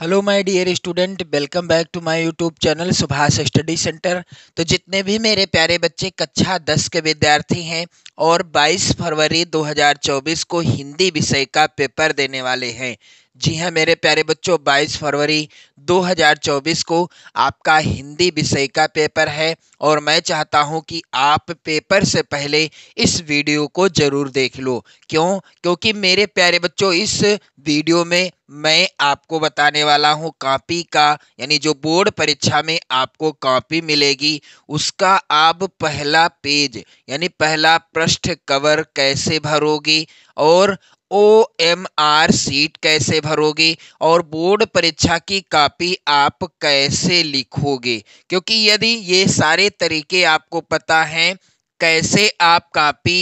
hello my dear student welcome back to my YouTube channel Subhash study centre तो जितने भी मेरे प्यारे बच्चे कक्षा 10 के विद्यार्थी हैं और 22 फरवरी 2024 को हिंदी विषय का पेपर देने वाले हैं जी हाँ मेरे प्यारे बच्चों 22 फरवरी 2024 को आपका हिंदी विषय का पेपर है और मैं चाहता हूँ कि आप पेपर से पहले इस वीडियो को ज़रूर देख लो क्यों क्योंकि मेरे प्यारे बच्चों इस वीडियो में मैं आपको बताने वाला हूं कॉपी का यानी जो बोर्ड परीक्षा में आपको कॉपी मिलेगी उसका आप पहला पेज यानी पहला पृष्ठ कवर कैसे भरोगी और ओ एम आर सीट कैसे भरोगे और बोर्ड परीक्षा की कॉपी आप कैसे लिखोगे क्योंकि यदि ये सारे तरीके आपको पता हैं कैसे आप कॉपी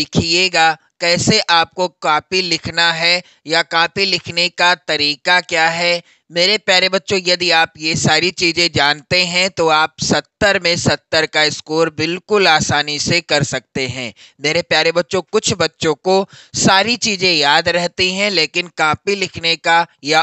लिखिएगा कैसे आपको कॉपी लिखना है या कॉपी लिखने का तरीका क्या है मेरे प्यारे बच्चों यदि आप ये सारी चीज़ें जानते हैं तो आप 70 में 70 का स्कोर बिल्कुल आसानी से कर सकते हैं मेरे प्यारे बच्चों कुछ बच्चों को सारी चीज़ें याद रहती हैं लेकिन कापी लिखने का या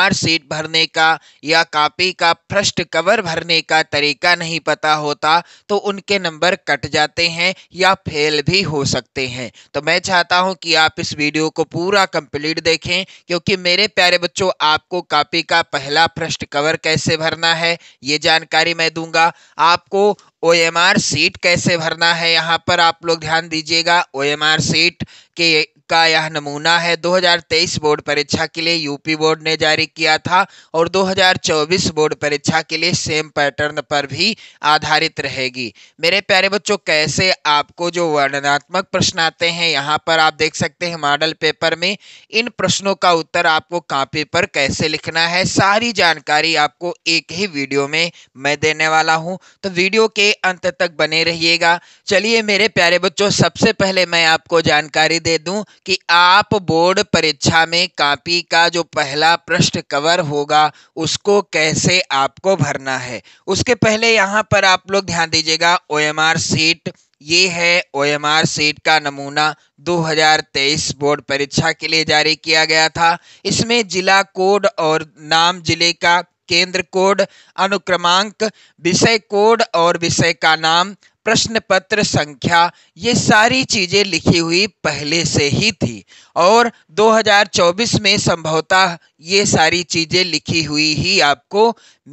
आर सीट भरने का या कापी का फर्स्ट कवर भरने का तरीका नहीं पता होता तो उनके नंबर कट जाते हैं या फेल भी हो सकते हैं तो मैं चाहता हूँ कि आप इस वीडियो को पूरा कंप्लीट देखें क्योंकि मेरे प्यारे बच्चों आपको कापी का पहला प्रश्न कवर कैसे भरना है ये जानकारी मैं दूंगा आपको ओ एम आर सीट कैसे भरना है यहाँ पर आप लोग ध्यान दीजिएगा ओ एम आर सीट के का यह नमूना है 2023 बोर्ड परीक्षा के लिए यूपी बोर्ड ने जारी किया था और 2024 बोर्ड परीक्षा के लिए सेम पैटर्न पर भी आधारित रहेगी मेरे प्यारे बच्चों कैसे आपको जो वर्णनात्मक प्रश्न आते हैं यहाँ पर आप देख सकते हैं मॉडल पेपर में इन प्रश्नों का उत्तर आपको कापी पर कैसे लिखना है सारी जानकारी आपको एक ही वीडियो में मैं देने वाला हूँ तो वीडियो के अंत तक बने रहिएगा चलिए मेरे प्यारे बच्चों सबसे पहले मैं आपको जानकारी दे दूं कि आप बोर्ड परीक्षा में कापी का जो पहला पृष्ठ कवर होगा उसको कैसे आपको भरना है उसके पहले यहाँ पर आप लोग ध्यान दीजिएगा ओ एम आर सीट ये है ओ एम आर सीट का नमूना 2023 बोर्ड परीक्षा के लिए जारी किया गया था इसमें जिला कोड और नाम जिले का केंद्र कोड अनुक्रमांक विषय कोड और विषय का नाम प्रश्न पत्र संख्या ये सारी चीज़ें लिखी हुई पहले से ही थी और 2024 में संभवतः ये सारी चीज़ें लिखी हुई ही आपको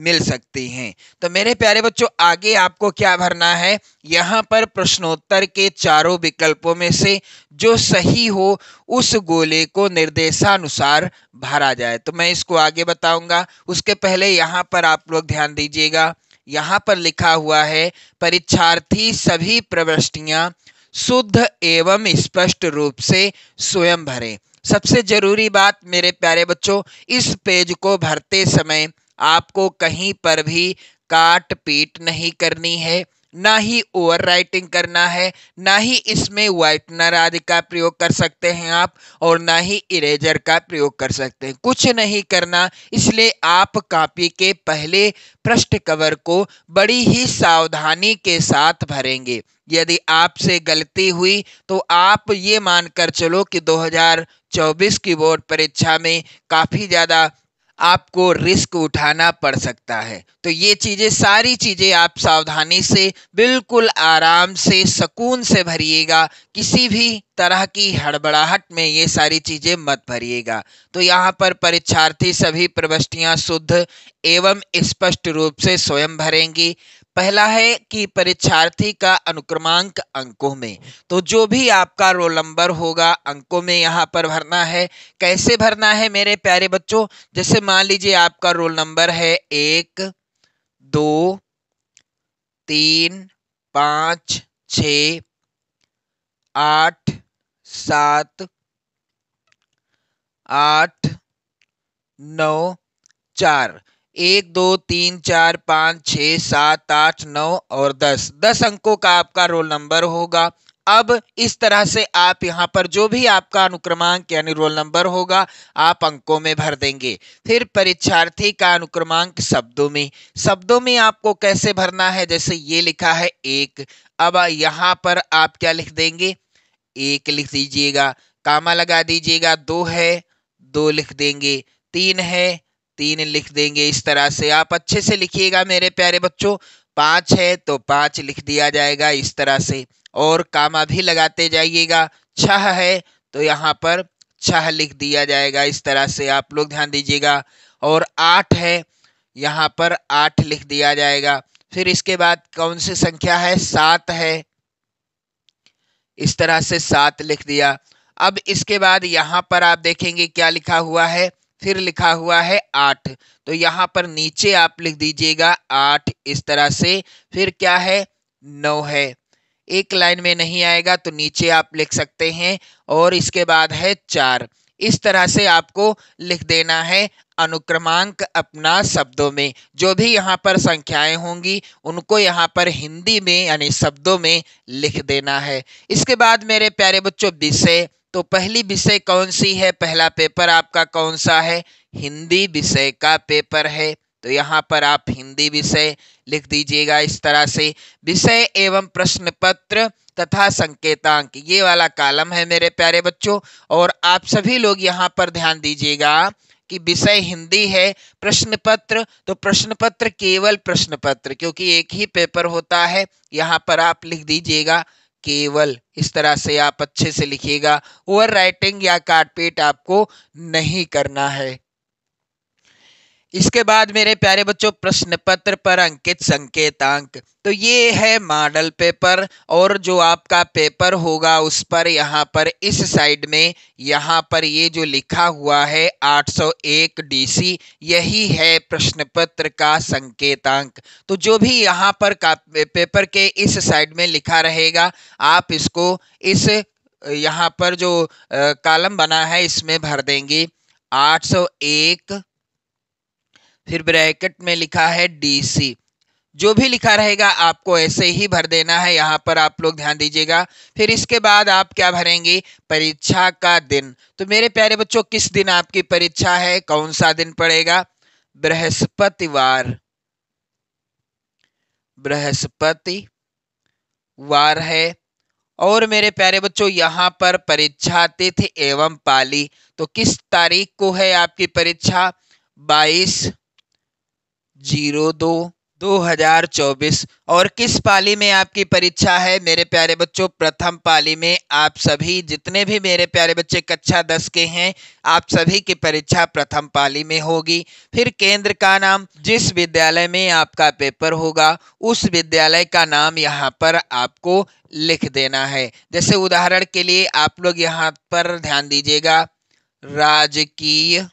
मिल सकती हैं तो मेरे प्यारे बच्चों आगे आपको क्या भरना है यहाँ पर प्रश्नोत्तर के चारों विकल्पों में से जो सही हो उस गोले को निर्देशानुसार भरा जाए तो मैं इसको आगे बताऊंगा उसके पहले यहाँ पर आप लोग ध्यान दीजिएगा यहाँ पर लिखा हुआ है परीक्षार्थी सभी प्रविष्टियाँ शुद्ध एवं स्पष्ट रूप से स्वयं भरे सबसे जरूरी बात मेरे प्यारे बच्चों इस पेज को भरते समय आपको कहीं पर भी काट पीट नहीं करनी है ना ही ओवर राइटिंग करना है ना ही इसमें वाइटनर आदि का प्रयोग कर सकते हैं आप और ना ही इरेजर का प्रयोग कर सकते हैं कुछ नहीं करना इसलिए आप कॉपी के पहले पृष्ठ कवर को बड़ी ही सावधानी के साथ भरेंगे यदि आपसे गलती हुई तो आप ये मानकर चलो कि 2024 की बोर्ड परीक्षा में काफ़ी ज़्यादा आपको रिस्क उठाना पड़ सकता है तो ये चीज़ें सारी चीज़ें आप सावधानी से बिल्कुल आराम से सुकून से भरिएगा किसी भी तरह की हड़बड़ाहट में ये सारी चीज़ें मत भरिएगा तो यहाँ पर परीक्षार्थी सभी प्रविष्टियाँ शुद्ध एवं स्पष्ट रूप से स्वयं भरेंगी पहला है कि परीक्षार्थी का अनुक्रमांक अंकों में तो जो भी आपका रोल नंबर होगा अंकों में यहाँ पर भरना है कैसे भरना है मेरे प्यारे बच्चों जैसे मान लीजिए आपका रोल नंबर है एक दो तीन पाँच छ आठ सात आठ नौ चार एक दो तीन चार पाँच छः सात आठ नौ और दस दस अंकों का आपका रोल नंबर होगा अब इस तरह से आप यहाँ पर जो भी आपका अनुक्रमांक यानी रोल नंबर होगा आप अंकों में भर देंगे फिर परीक्षार्थी का अनुक्रमांक शब्दों में शब्दों में आपको कैसे भरना है जैसे ये लिखा है एक अब यहाँ पर आप क्या लिख देंगे एक लिख दीजिएगा कामा लगा दीजिएगा दो है दो लिख देंगे तीन है तीन लिख देंगे इस तरह से आप अच्छे से लिखिएगा मेरे प्यारे बच्चों पाँच है तो पाँच लिख दिया जाएगा इस तरह से और कामा भी लगाते जाइएगा छह है तो यहाँ पर छह लिख दिया जाएगा इस तरह से आप लोग ध्यान दीजिएगा और आठ है यहाँ पर आठ लिख दिया जाएगा फिर इसके बाद कौन सी संख्या है सात है इस तरह से सात लिख दिया अब इसके बाद यहाँ पर आप देखेंगे क्या लिखा हुआ है फिर लिखा हुआ है आठ तो यहाँ पर नीचे आप लिख दीजिएगा आठ इस तरह से फिर क्या है नौ है एक लाइन में नहीं आएगा तो नीचे आप लिख सकते हैं और इसके बाद है चार इस तरह से आपको लिख देना है अनुक्रमांक अपना शब्दों में जो भी यहाँ पर संख्याएं होंगी उनको यहाँ पर हिंदी में यानी शब्दों में लिख देना है इसके बाद मेरे प्यारे बच्चों विषय तो पहली विषय कौन सी है पहला पेपर आपका कौन सा है हिंदी विषय का पेपर है तो यहाँ पर आप हिंदी विषय लिख दीजिएगा इस तरह से विषय एवं प्रश्न पत्र तथा संकेतांक ये वाला कालम है मेरे प्यारे बच्चों और आप सभी लोग यहाँ पर ध्यान दीजिएगा कि विषय हिंदी है प्रश्न पत्र तो प्रश्न पत्र केवल प्रश्न पत्र क्योंकि एक ही पेपर होता है यहाँ पर आप लिख दीजिएगा केवल इस तरह से आप अच्छे से लिखिएगा ओवर राइटिंग या काटपीट आपको नहीं करना है इसके बाद मेरे प्यारे बच्चों प्रश्न पत्र पर अंकित संकेतांक तो ये है मॉडल पेपर और जो आपका पेपर होगा उस पर यहाँ पर इस साइड में यहाँ पर ये जो लिखा हुआ है 801 डीसी यही है प्रश्न पत्र का संकेतांक तो जो भी यहाँ पर का पेपर के इस साइड में लिखा रहेगा आप इसको इस यहाँ पर जो कालम बना है इसमें भर देंगे 801 फिर ब्रैकेट में लिखा है डीसी जो भी लिखा रहेगा आपको ऐसे ही भर देना है यहाँ पर आप लोग ध्यान दीजिएगा फिर इसके बाद आप क्या भरेंगे परीक्षा का दिन तो मेरे प्यारे बच्चों किस दिन आपकी परीक्षा है कौन सा दिन पड़ेगा बृहस्पतिवार बृहस्पति वार है और मेरे प्यारे बच्चों यहाँ पर परीक्षा तिथि एवं पाली तो किस तारीख को है आपकी परीक्षा बाईस जीरो दो दो हजार चौबीस और किस पाली में आपकी परीक्षा है मेरे प्यारे बच्चों प्रथम पाली में आप सभी जितने भी मेरे प्यारे बच्चे कक्षा दस के हैं आप सभी की परीक्षा प्रथम पाली में होगी फिर केंद्र का नाम जिस विद्यालय में आपका पेपर होगा उस विद्यालय का नाम यहाँ पर आपको लिख देना है जैसे उदाहरण के लिए आप लोग यहाँ पर ध्यान दीजिएगा राजकीय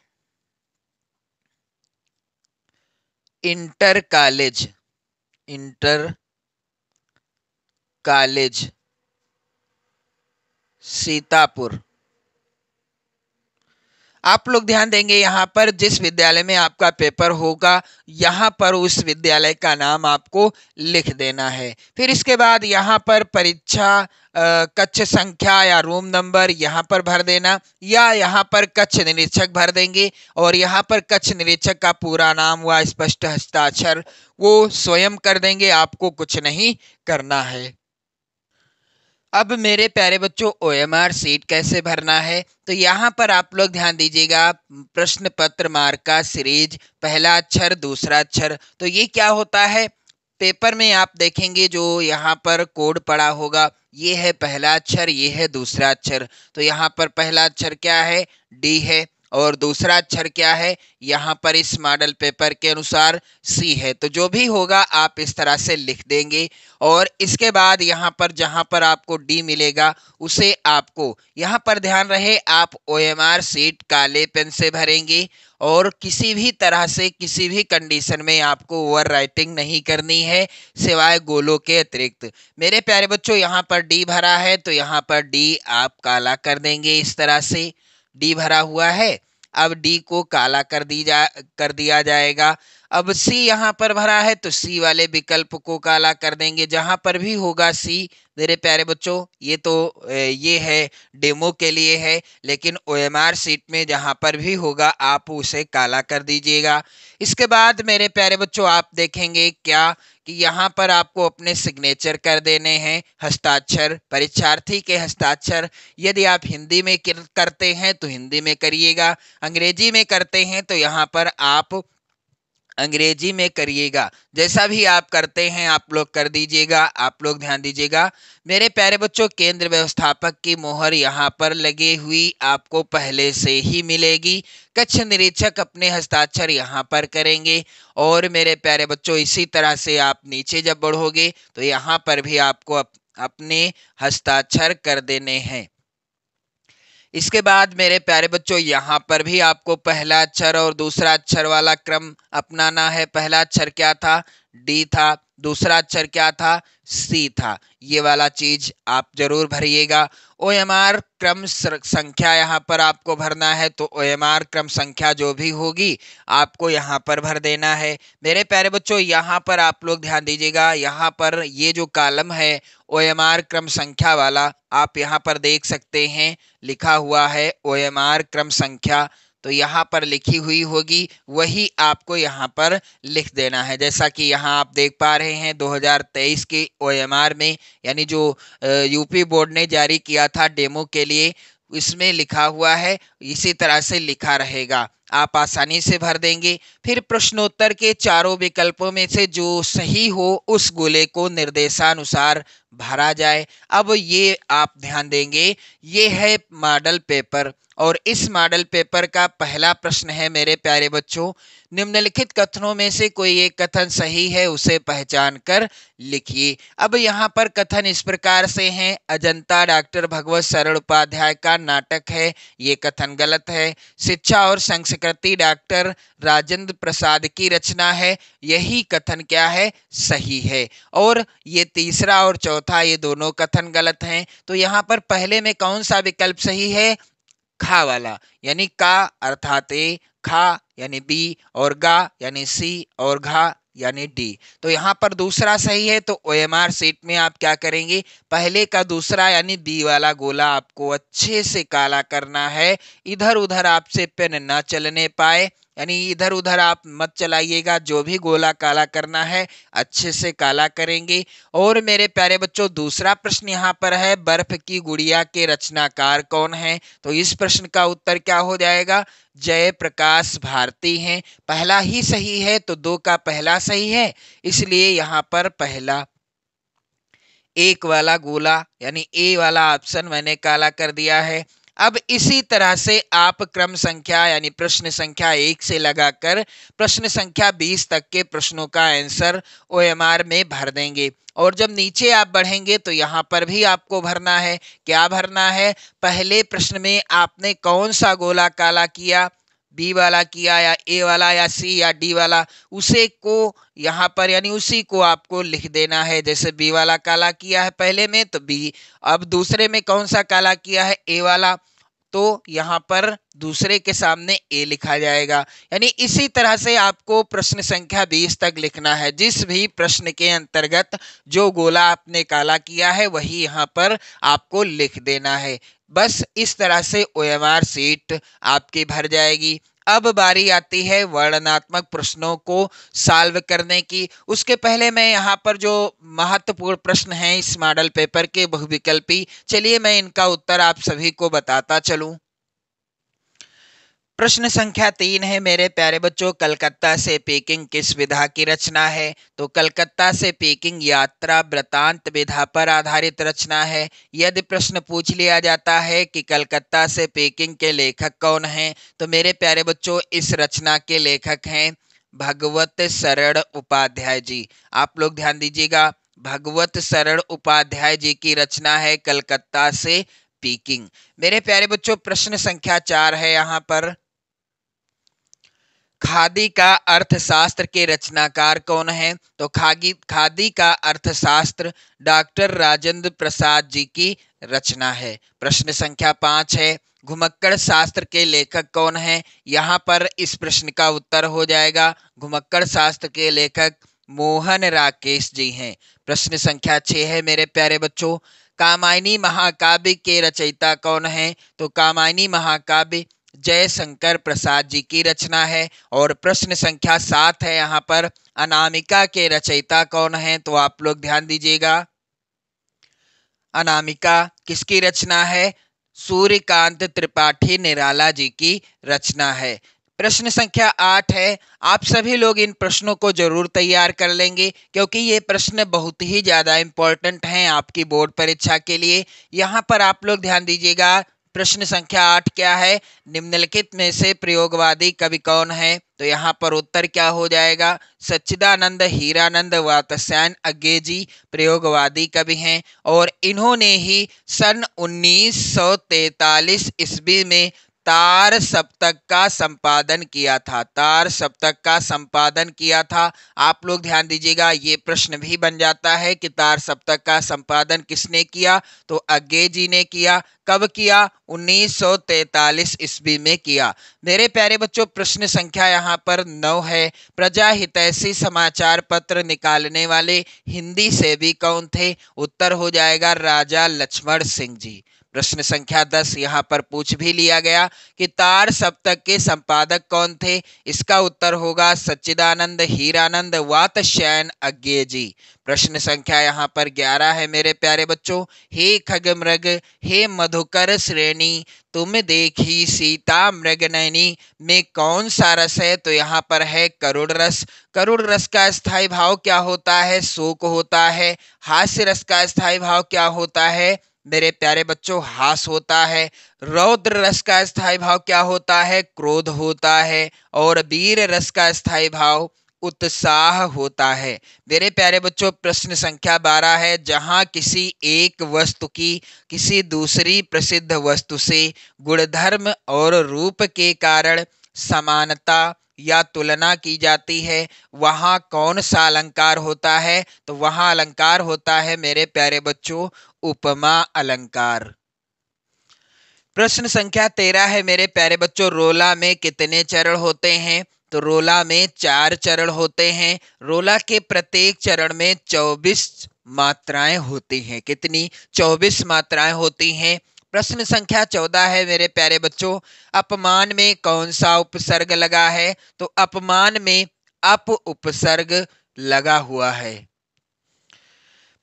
inter college inter college Sitapur आप लोग ध्यान देंगे यहाँ पर जिस विद्यालय में आपका पेपर होगा यहाँ पर उस विद्यालय का नाम आपको लिख देना है फिर इसके बाद यहाँ पर परीक्षा कच्छ संख्या या रूम नंबर यहाँ पर भर देना या यहाँ पर कक्ष निरीक्षक भर देंगे और यहाँ पर कक्ष निरीक्षक का पूरा नाम व स्पष्ट हस्ताक्षर वो स्वयं कर देंगे आपको कुछ नहीं करना है अब मेरे प्यारे बच्चों ओ एम आर सीट कैसे भरना है तो यहाँ पर आप लोग ध्यान दीजिएगा प्रश्न पत्र मार्क का सीरीज पहला अक्षर दूसरा अक्षर तो ये क्या होता है पेपर में आप देखेंगे जो यहाँ पर कोड पड़ा होगा ये है पहला अक्षर ये है दूसरा अक्षर तो यहाँ पर पहला अक्षर क्या है डी है और दूसरा अक्षर क्या है यहाँ पर इस मॉडल पेपर के अनुसार सी है तो जो भी होगा आप इस तरह से लिख देंगे और इसके बाद यहाँ पर जहाँ पर आपको डी मिलेगा उसे आपको यहाँ पर ध्यान रहे आप ओ एम आर सीट काले पेन से भरेंगे और किसी भी तरह से किसी भी कंडीशन में आपको ओवर राइटिंग नहीं करनी है सिवाय गोलों के अतिरिक्त मेरे प्यारे बच्चों यहाँ पर डी भरा है तो यहाँ पर डी आप काला कर देंगे इस तरह से डी भरा हुआ है अब डी को काला कर दी जा कर दिया जाएगा अब सी यहाँ पर भरा है तो सी वाले विकल्प को काला कर देंगे जहाँ पर भी होगा सी मेरे प्यारे बच्चों ये तो ये है डेमो के लिए है लेकिन ओ एम आर सीट में जहाँ पर भी होगा आप उसे काला कर दीजिएगा इसके बाद मेरे प्यारे बच्चों आप देखेंगे क्या कि यहाँ पर आपको अपने सिग्नेचर कर देने हैं हस्ताक्षर परीक्षार्थी के हस्ताक्षर यदि आप हिंदी में करते हैं तो हिंदी में करिएगा अंग्रेजी में करते हैं तो यहाँ पर आप अंग्रेजी में करिएगा जैसा भी आप करते हैं आप लोग कर दीजिएगा आप लोग ध्यान दीजिएगा मेरे प्यारे बच्चों केंद्र व्यवस्थापक की मोहर यहाँ पर लगी हुई आपको पहले से ही मिलेगी कच्छ निरीक्षक अपने हस्ताक्षर यहाँ पर करेंगे और मेरे प्यारे बच्चों इसी तरह से आप नीचे जब बढ़ोगे तो यहाँ पर भी आपको अप, अपने हस्ताक्षर कर देने हैं इसके बाद मेरे प्यारे बच्चों यहाँ पर भी आपको पहला अक्षर और दूसरा अक्षर वाला क्रम अपनाना है पहला अक्षर क्या था डी था दूसरा अक्षर क्या था सी था ये वाला चीज आप जरूर भरिएगा ओ एम आर क्रम संख्या यहाँ पर आपको भरना है तो ओ एम आर क्रम संख्या जो भी होगी आपको यहाँ पर भर देना है मेरे प्यारे बच्चों यहाँ पर आप लोग ध्यान दीजिएगा यहाँ पर ये जो कालम है ओ एम आर क्रम संख्या वाला आप यहाँ पर देख सकते हैं लिखा हुआ है ओ एम आर क्रम संख्या तो यहाँ पर लिखी हुई होगी वही आपको यहाँ पर लिख देना है जैसा कि यहाँ आप देख पा रहे हैं 2023 के ओएमआर में यानी जो यूपी बोर्ड ने जारी किया था डेमो के लिए इसमें लिखा हुआ है इसी तरह से लिखा रहेगा आप आसानी से भर देंगे फिर प्रश्नोत्तर के चारों विकल्पों में से जो सही हो उस गोले को निर्देशानुसार भरा जाए अब ये आप ध्यान देंगे ये है मॉडल पेपर और इस मॉडल पेपर का पहला प्रश्न है मेरे प्यारे बच्चों निम्नलिखित कथनों में से कोई एक कथन सही है उसे पहचान कर लिखिए अब यहाँ पर कथन इस प्रकार से हैं अजंता डॉक्टर भगवत शरण उपाध्याय का नाटक है ये कथन गलत है शिक्षा और संस्कृति डॉक्टर राजेंद्र प्रसाद की रचना है यही कथन क्या है सही है और ये तीसरा और चौथा ये दोनों कथन गलत हैं तो यहाँ पर पहले में कौन सा विकल्प सही है खा वाला यानी का अर्थात ए खा यानी बी और गा यानी सी और घा यानी डी तो यहाँ पर दूसरा सही है तो ओ एम आर सीट में आप क्या करेंगे पहले का दूसरा यानी बी वाला गोला आपको अच्छे से काला करना है इधर उधर आपसे पेन ना चलने पाए यानी इधर उधर आप मत चलाइएगा जो भी गोला काला करना है अच्छे से काला करेंगे और मेरे प्यारे बच्चों दूसरा प्रश्न यहाँ पर है बर्फ की गुड़िया के रचनाकार कौन है तो इस प्रश्न का उत्तर क्या हो जाएगा जय प्रकाश भारती हैं पहला ही सही है तो दो का पहला सही है इसलिए यहाँ पर पहला एक वाला गोला यानी ए वाला ऑप्शन मैंने काला कर दिया है अब इसी तरह से आप क्रम संख्या यानी प्रश्न संख्या एक से लगाकर प्रश्न संख्या बीस तक के प्रश्नों का आंसर ओ में भर देंगे और जब नीचे आप बढ़ेंगे तो यहाँ पर भी आपको भरना है क्या भरना है पहले प्रश्न में आपने कौन सा गोला काला किया बी वाला किया या ए वाला या सी या डी वाला उसे को यहाँ पर यानी उसी को आपको लिख देना है जैसे बी वाला काला किया है पहले में तो बी अब दूसरे में कौन सा काला किया है ए वाला तो यहाँ पर दूसरे के सामने ए लिखा जाएगा यानी इसी तरह से आपको प्रश्न संख्या 20 तक लिखना है जिस भी प्रश्न के अंतर्गत जो गोला आपने काला किया है वही यहाँ पर आपको लिख देना है बस इस तरह से ओ एम आर सीट आपकी भर जाएगी अब बारी आती है वर्णनात्मक प्रश्नों को सॉल्व करने की उसके पहले मैं यहाँ पर जो महत्वपूर्ण प्रश्न हैं इस मॉडल पेपर के बहुविकल्पी चलिए मैं इनका उत्तर आप सभी को बताता चलूँ प्रश्न संख्या तीन है मेरे प्यारे बच्चों कलकत्ता से पीकिंग किस विधा की रचना है तो कलकत्ता से पीकिंग यात्रा वृतांत विधा पर आधारित रचना है यदि प्रश्न पूछ लिया जाता है कि कलकत्ता से पीकिंग के लेखक कौन हैं तो मेरे प्यारे बच्चों इस रचना के लेखक हैं भगवत शरण उपाध्याय जी आप लोग ध्यान दीजिएगा भगवत शरण उपाध्याय जी की रचना है कलकत्ता से पीकिंग मेरे प्यारे बच्चों प्रश्न संख्या चार है यहाँ पर खादी का अर्थशास्त्र के रचनाकार कौन है तो खागी खादी का अर्थशास्त्र डॉक्टर राजेंद्र प्रसाद जी की रचना है प्रश्न संख्या पाँच है घुमक्कड़ शास्त्र के लेखक कौन है यहाँ पर इस प्रश्न का उत्तर हो जाएगा घुमक्कड़ शास्त्र के लेखक मोहन राकेश जी हैं प्रश्न संख्या छः है मेरे प्यारे बच्चों कामायनी महाकाव्य के रचयिता कौन है तो कामायनी महाकाव्य जयशंकर प्रसाद जी की रचना है और प्रश्न संख्या सात है यहाँ पर अनामिका के रचयिता कौन है तो आप लोग ध्यान दीजिएगा अनामिका किसकी रचना है सूर्यकांत त्रिपाठी निराला जी की रचना है प्रश्न संख्या आठ है आप सभी लोग इन प्रश्नों को जरूर तैयार कर लेंगे क्योंकि ये प्रश्न बहुत ही ज़्यादा इंपॉर्टेंट हैं आपकी बोर्ड परीक्षा के लिए यहाँ पर आप लोग ध्यान दीजिएगा प्रश्न संख्या आठ क्या है निम्नलिखित में से प्रयोगवादी कवि कौन है तो यहाँ पर उत्तर क्या हो जाएगा सच्चिदानंद हीरानंद वातस्यान जी प्रयोगवादी कवि हैं और इन्होंने ही सन 1943 सौ ईस्वी में तार सप्तक का संपादन किया था तार सप्तक का संपादन किया था आप लोग ध्यान दीजिएगा ये प्रश्न भी बन जाता है कि तार सप्तक का संपादन किसने किया तो अज्ञे जी ने किया कब किया 1943 ईस्वी में किया मेरे प्यारे बच्चों प्रश्न संख्या यहाँ पर नौ है प्रजा हितैषी समाचार पत्र निकालने वाले हिंदी से भी कौन थे उत्तर हो जाएगा राजा लक्ष्मण सिंह जी प्रश्न संख्या दस यहाँ पर पूछ भी लिया गया कि तार सप्तक के संपादक कौन थे इसका उत्तर होगा सच्चिदानंद हीरानंद वातश्यन अज्ञे जी प्रश्न संख्या यहाँ पर ग्यारह है मेरे प्यारे बच्चों हे खग मृग हे मधुकर श्रेणी तुम देखी सीता मृगनयनी में कौन सा रस है तो यहाँ पर है करुड़ रस करुड़ रस का स्थायी भाव क्या होता है शोक होता है हास्य रस का स्थायी भाव क्या होता है मेरे प्यारे बच्चों हास होता है रौद्र रस का स्थायी भाव क्या होता है क्रोध होता है और वीर रस का स्थायी भाव उत्साह होता है मेरे प्यारे बच्चों प्रश्न संख्या बारह है जहाँ किसी एक वस्तु की किसी दूसरी प्रसिद्ध वस्तु से गुणधर्म और रूप के कारण समानता या तुलना की जाती है वहाँ कौन सा अलंकार होता है तो वहाँ अलंकार होता है मेरे प्यारे बच्चों उपमा अलंकार प्रश्न संख्या तेरह है मेरे प्यारे बच्चों रोला में कितने चरण होते हैं तो रोला में चार चरण होते हैं रोला के प्रत्येक चरण में चौबीस मात्राएं होती हैं कितनी चौबीस मात्राएं होती हैं प्रश्न संख्या चौदह है मेरे प्यारे बच्चों अपमान में कौन सा उपसर्ग लगा है तो अपमान में अप उपसर्ग लगा हुआ है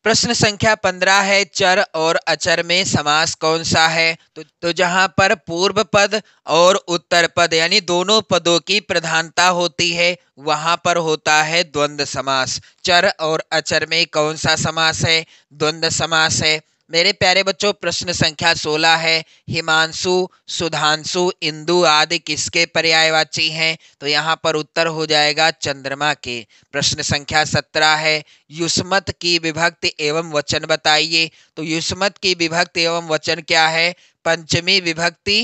प्रश्न संख्या पंद्रह है चर और अचर में समास कौन सा है तो, तो जहाँ पर पूर्व पद और उत्तर पद यानी दोनों पदों की प्रधानता होती है वहाँ पर होता है द्वंद्व समास चर और अचर में कौन सा समास है द्वंद्व समास है मेरे प्यारे बच्चों प्रश्न संख्या सोलह है हिमांशु सुधांशु इंदु आदि किसके पर्यायवाची हैं तो यहाँ पर उत्तर हो जाएगा चंद्रमा के प्रश्न संख्या सत्रह है युष्मत की विभक्ति एवं वचन बताइए तो युष्मत की विभक्ति एवं वचन क्या है पंचमी विभक्ति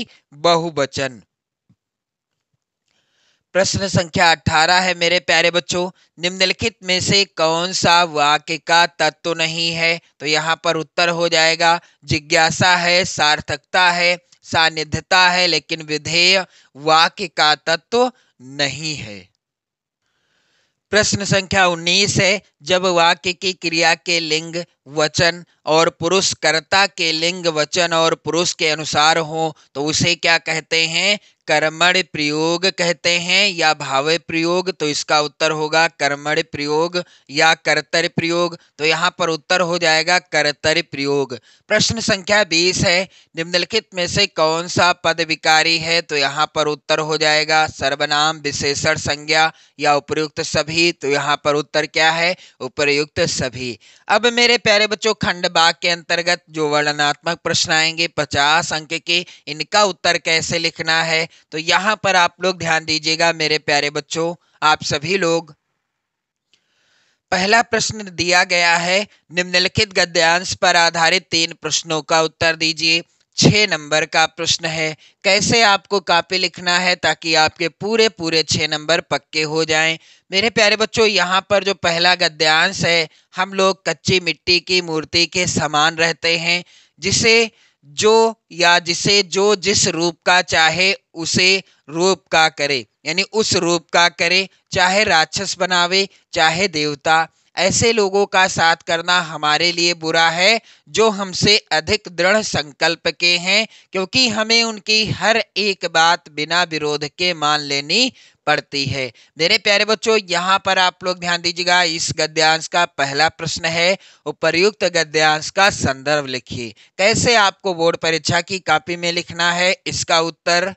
बहुवचन प्रश्न संख्या 18 है मेरे प्यारे बच्चों निम्नलिखित में से कौन सा वाक्य का तत्व नहीं है तो यहाँ पर उत्तर हो जाएगा जिज्ञासा है सार्थकता है सानिध्यता है लेकिन विधेय वाक्य का तत्व नहीं है प्रश्न संख्या 19 है जब वाक्य की क्रिया के लिंग वचन और पुरुषकर्ता के लिंग वचन और पुरुष के अनुसार हो तो उसे क्या कहते हैं कर्मण प्रयोग कहते हैं या भाव प्रयोग तो इसका उत्तर होगा कर्मण प्रयोग या कर्तर प्रयोग तो यहाँ पर उत्तर हो जाएगा कर्तर प्रयोग प्रश्न संख्या बीस है निम्नलिखित में से कौन सा पद विकारी है तो यहाँ पर उत्तर हो जाएगा सर्वनाम विशेषण संज्ञा या उपयुक्त सभी तो यहाँ पर उत्तर क्या है उपयुक्त सभी अब मेरे प्यारे बच्चों खंड बाग के अंतर्गत जो वर्णनात्मक प्रश्न आएंगे पचास अंक के इनका उत्तर कैसे लिखना है तो यहां पर आप लोग ध्यान दीजिएगा मेरे प्यारे बच्चों आप सभी लोग पहला प्रश्न दिया गया है निम्नलिखित गद्यांश पर आधारित तीन प्रश्नों का उत्तर दीजिए छ नंबर का प्रश्न है कैसे आपको कापी लिखना है ताकि आपके पूरे पूरे छ नंबर पक्के हो जाएं मेरे प्यारे बच्चों यहाँ पर जो पहला गद्यांश है हम लोग कच्ची मिट्टी की मूर्ति के समान रहते हैं जिसे जो या जिसे जो जिस रूप का चाहे उसे रूप का करे यानी उस रूप का करे चाहे राक्षस बनावे चाहे देवता ऐसे लोगों का साथ करना हमारे लिए बुरा है जो हमसे अधिक दृढ़ संकल्प के हैं क्योंकि हमें उनकी हर एक बात बिना विरोध के मान लेनी पड़ती है मेरे प्यारे बच्चों यहाँ पर आप लोग ध्यान दीजिएगा इस गद्यांश का पहला प्रश्न है उपर्युक्त गद्यांश का संदर्भ लिखिए कैसे आपको बोर्ड परीक्षा की कॉपी में लिखना है इसका उत्तर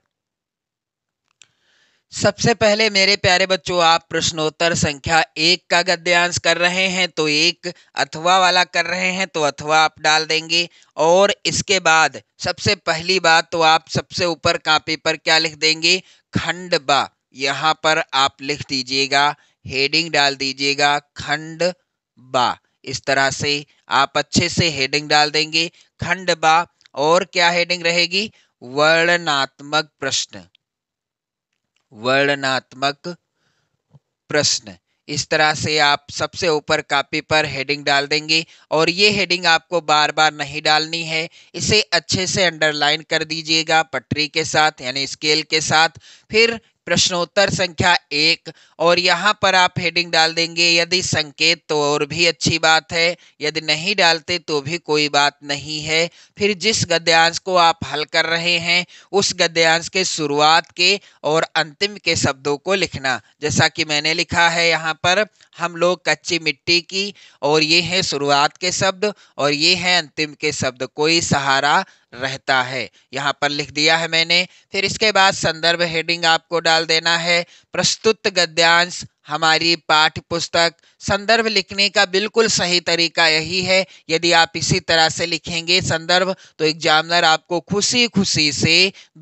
सबसे पहले मेरे प्यारे बच्चों आप प्रश्नोत्तर संख्या एक का गद्यांश कर रहे हैं तो एक अथवा वाला कर रहे हैं तो अथवा आप डाल देंगे और इसके बाद सबसे पहली बात तो आप सबसे ऊपर कापी पर क्या लिख देंगे खंड बा यहाँ पर आप लिख दीजिएगा हेडिंग डाल दीजिएगा खंड बा इस तरह से आप अच्छे से हेडिंग डाल देंगे खंड बा और क्या हेडिंग रहेगी वर्णनात्मक प्रश्न वर्णनात्मक प्रश्न इस तरह से आप सबसे ऊपर कापी पर हेडिंग डाल देंगे और ये हेडिंग आपको बार बार नहीं डालनी है इसे अच्छे से अंडरलाइन कर दीजिएगा पटरी के साथ यानी स्केल के साथ फिर प्रश्नोत्तर संख्या एक और यहाँ पर आप हेडिंग डाल देंगे यदि संकेत तो और भी अच्छी बात है यदि नहीं डालते तो भी कोई बात नहीं है फिर जिस गद्यांश को आप हल कर रहे हैं उस गद्यांश के शुरुआत के और अंतिम के शब्दों को लिखना जैसा कि मैंने लिखा है यहाँ पर हम लोग कच्ची मिट्टी की और ये हैं शुरुआत के शब्द और ये हैं अंतिम के शब्द कोई सहारा रहता है यहाँ पर लिख दिया है मैंने फिर इसके बाद संदर्भ हेडिंग आपको डाल देना है प्रस्तुत गद्यांश हमारी पाठ्य पुस्तक संदर्भ लिखने का बिल्कुल सही तरीका यही है यदि आप इसी तरह से लिखेंगे संदर्भ तो एग्जामिनर आपको खुशी खुशी से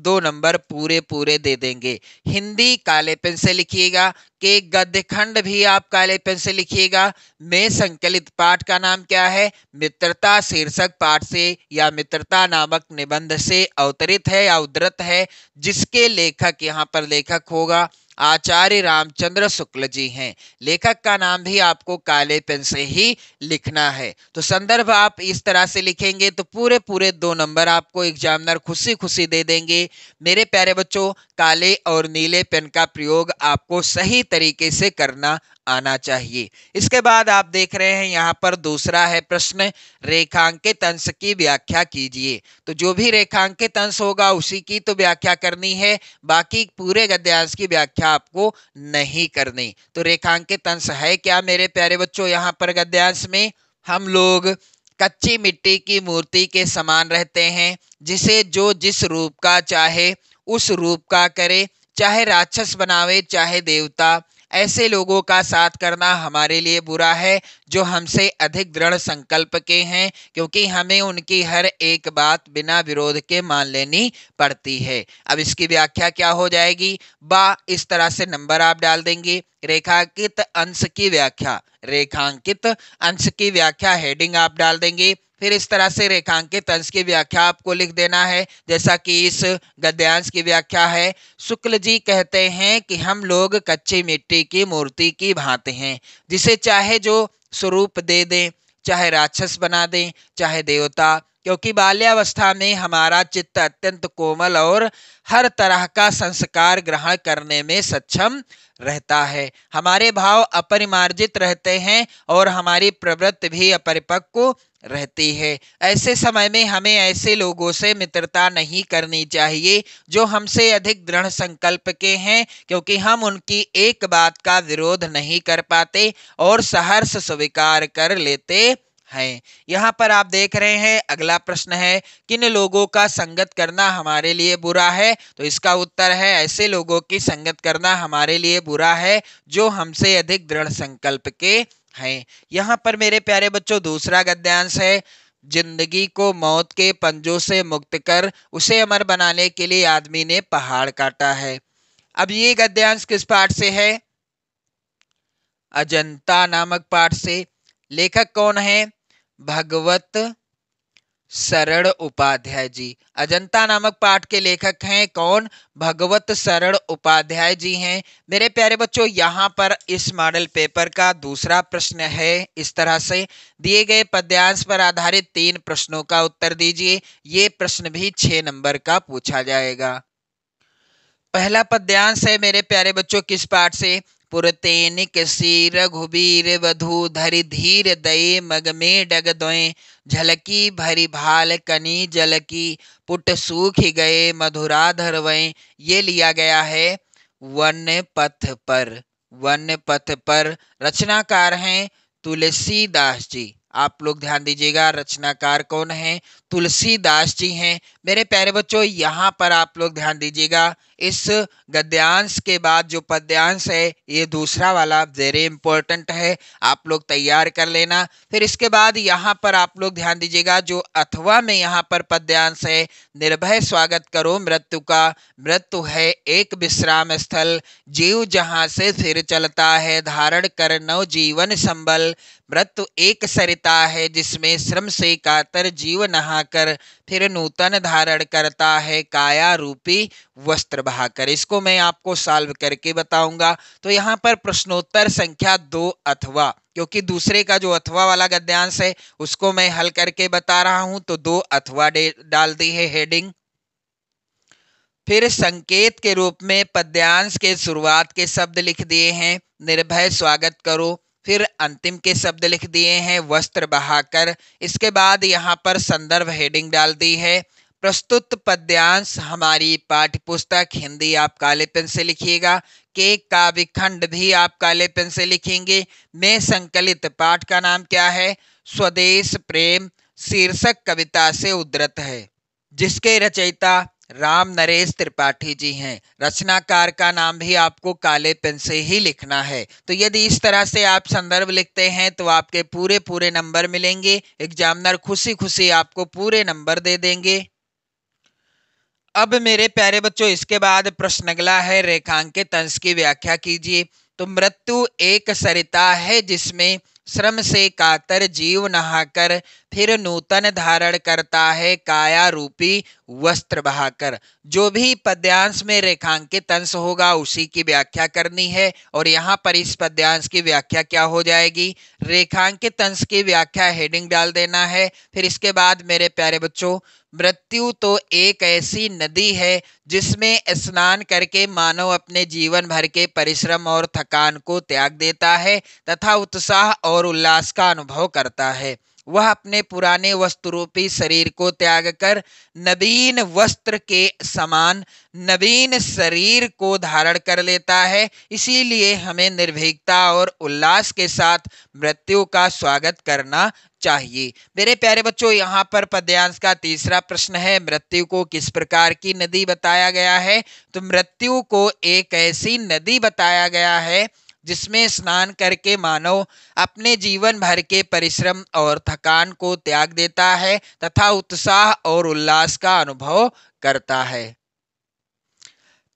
दो नंबर पूरे पूरे दे देंगे हिंदी काले पेन से लिखिएगा के गद्य खंड भी आप काले पेन से लिखिएगा में संकलित पाठ का नाम क्या है मित्रता शीर्षक पाठ से या मित्रता नामक निबंध से अवतरित है या उदृत है जिसके लेखक यहाँ पर लेखक होगा आचार्य रामचंद्र शुक्ल जी हैं लेखक का नाम भी आपको काले पेन से ही लिखना है तो संदर्भ आप इस तरह से लिखेंगे तो पूरे पूरे दो नंबर आपको एग्जामिनर खुशी खुशी दे देंगे मेरे प्यारे बच्चों काले और नीले पेन का प्रयोग आपको सही तरीके से करना आना चाहिए इसके बाद आप देख रहे हैं यहाँ पर दूसरा है प्रश्न रेखांकित अंश की व्याख्या कीजिए तो जो भी रेखांकित अंश होगा उसी की तो व्याख्या करनी है बाकी पूरे गद्यांश की व्याख्या आपको नहीं करनी तो रेखांकित अंश है क्या मेरे प्यारे बच्चों यहाँ पर गद्यांश में हम लोग कच्ची मिट्टी की मूर्ति के समान रहते हैं जिसे जो जिस रूप का चाहे उस रूप का करे चाहे राक्षस बनावे चाहे देवता ऐसे लोगों का साथ करना हमारे लिए बुरा है जो हमसे अधिक दृढ़ संकल्प के हैं क्योंकि हमें उनकी हर एक बात बिना विरोध के मान लेनी पड़ती है अब इसकी व्याख्या क्या हो जाएगी बा इस तरह से नंबर आप डाल देंगे रेखांकित अंश की व्याख्या रेखांकित अंश की व्याख्या हेडिंग आप डाल देंगे फिर इस तरह से रेखांकित अंश की व्याख्या आपको लिख देना है जैसा कि इस गद्यांश की व्याख्या है शुक्ल जी कहते हैं कि हम लोग कच्ची मिट्टी की मूर्ति की भांति हैं जिसे चाहे जो स्वरूप दे दें चाहे राक्षस बना दें चाहे देवता क्योंकि बाल्यावस्था में हमारा चित्त अत्यंत कोमल और हर तरह का संस्कार ग्रहण करने में सक्षम रहता है हमारे भाव अपरिमार्जित रहते हैं और हमारी प्रवृत्ति भी अपरिपक्व रहती है ऐसे समय में हमें ऐसे लोगों से मित्रता नहीं करनी चाहिए जो हमसे अधिक दृढ़ संकल्प के हैं क्योंकि हम उनकी एक बात का विरोध नहीं कर पाते और सहर्ष स्वीकार कर लेते हैं यहाँ पर आप देख रहे हैं अगला प्रश्न है किन लोगों का संगत करना हमारे लिए बुरा है तो इसका उत्तर है ऐसे लोगों की संगत करना हमारे लिए बुरा है जो हमसे अधिक दृढ़ संकल्प के हैं यहाँ पर मेरे प्यारे बच्चों दूसरा गद्यांश है जिंदगी को मौत के पंजों से मुक्त कर उसे अमर बनाने के लिए आदमी ने पहाड़ काटा है अब ये गद्यांश किस पाठ से है अजंता नामक पाठ से लेखक कौन है भगवत शरण उपाध्याय जी अजंता नामक पाठ के लेखक हैं कौन भगवत शरण उपाध्याय जी हैं मेरे प्यारे बच्चों यहाँ पर इस मॉडल पेपर का दूसरा प्रश्न है इस तरह से दिए गए पद्यांश पर आधारित तीन प्रश्नों का उत्तर दीजिए ये प्रश्न भी छह नंबर का पूछा जाएगा पहला पद्यांश है मेरे प्यारे बच्चों किस पाठ से पुरतेनिक सीर घुबीर वधु धरि धीर दये मग में डग दोए झलकी भरी भाल कनी जलकी पुट सूख गए मधुरा धरवए ये लिया गया है वन्य पथ पर वन्य पथ पर रचनाकार हैं तुलसीदास जी आप लोग ध्यान दीजिएगा रचनाकार कौन है तुलसीदास जी हैं मेरे प्यारे बच्चों यहाँ पर आप लोग ध्यान दीजिएगा इस गद्यांश के बाद जो पद्यांश है ये दूसरा वाला वेरी इंपॉर्टेंट है आप लोग तैयार कर लेना फिर इसके बाद यहाँ पर आप लोग ध्यान दीजिएगा जो अथवा में यहाँ पर पद्यांश है निर्भय स्वागत करो मृत्यु का मृत्यु है एक विश्राम स्थल जीव जहाँ से फिर चलता है धारण कर नव जीवन संबल मृत्यु एक सरिता है जिसमें श्रम से कातर जीव नहा आकर फिर नूतन धारण करता है काया रूपी वस्त्र बहाकर इसको मैं आपको सॉल्व करके बताऊंगा तो यहाँ पर प्रश्नोत्तर संख्या दो अथवा क्योंकि दूसरे का जो अथवा वाला गद्यांश है उसको मैं हल करके बता रहा हूं तो दो अथवा डाल दी है हेडिंग फिर संकेत के रूप में पद्यांश के शुरुआत के शब्द लिख दिए हैं निर्भय स्वागत करो फिर अंतिम के शब्द लिख दिए हैं वस्त्र बहाकर इसके बाद यहाँ पर संदर्भ हेडिंग डाल दी है प्रस्तुत पद्यांश हमारी पाठ्य पुस्तक हिंदी आप काले पेन से लिखिएगा केक काव्य खंड भी आप काले पेन से लिखेंगे में संकलित पाठ का नाम क्या है स्वदेश प्रेम शीर्षक कविता से उद्धृत है जिसके रचयिता राम नरेश त्रिपाठी जी हैं रचनाकार का नाम भी आपको काले पेन से ही लिखना है तो यदि इस तरह से आप संदर्भ लिखते हैं तो आपके पूरे पूरे नंबर मिलेंगे एग्जामिनर खुशी खुशी आपको पूरे नंबर दे देंगे अब मेरे प्यारे बच्चों इसके बाद प्रश्न अगला है रेखांकित अंश की व्याख्या कीजिए तो मृत्यु एक सरिता है जिसमें श्रम से कातर जीव नहाकर फिर नूतन धारण करता है काया रूपी वस्त्र बहाकर जो भी पद्यांश में रेखांकित अंश होगा उसी की व्याख्या करनी है और यहाँ पर इस पद्यांश की व्याख्या क्या हो जाएगी रेखांकित अंश की व्याख्या हेडिंग डाल देना है फिर इसके बाद मेरे प्यारे बच्चों मृत्यु तो एक ऐसी नदी है जिसमें स्नान करके मानव अपने जीवन भर के परिश्रम और थकान को त्याग देता है तथा उत्साह और उल्लास का अनुभव करता है वह अपने पुराने वस्त्रोपी शरीर को त्याग कर नवीन वस्त्र के समान नवीन शरीर को धारण कर लेता है इसीलिए हमें निर्भीकता और उल्लास के साथ मृत्यु का स्वागत करना चाहिए मेरे प्यारे बच्चों यहाँ पर पद्यांश का तीसरा प्रश्न है मृत्यु को किस प्रकार की नदी बताया गया है तो मृत्यु को एक ऐसी नदी बताया गया है जिसमें स्नान करके मानव अपने जीवन भर के परिश्रम और थकान को त्याग देता है तथा उत्साह और उल्लास का अनुभव करता है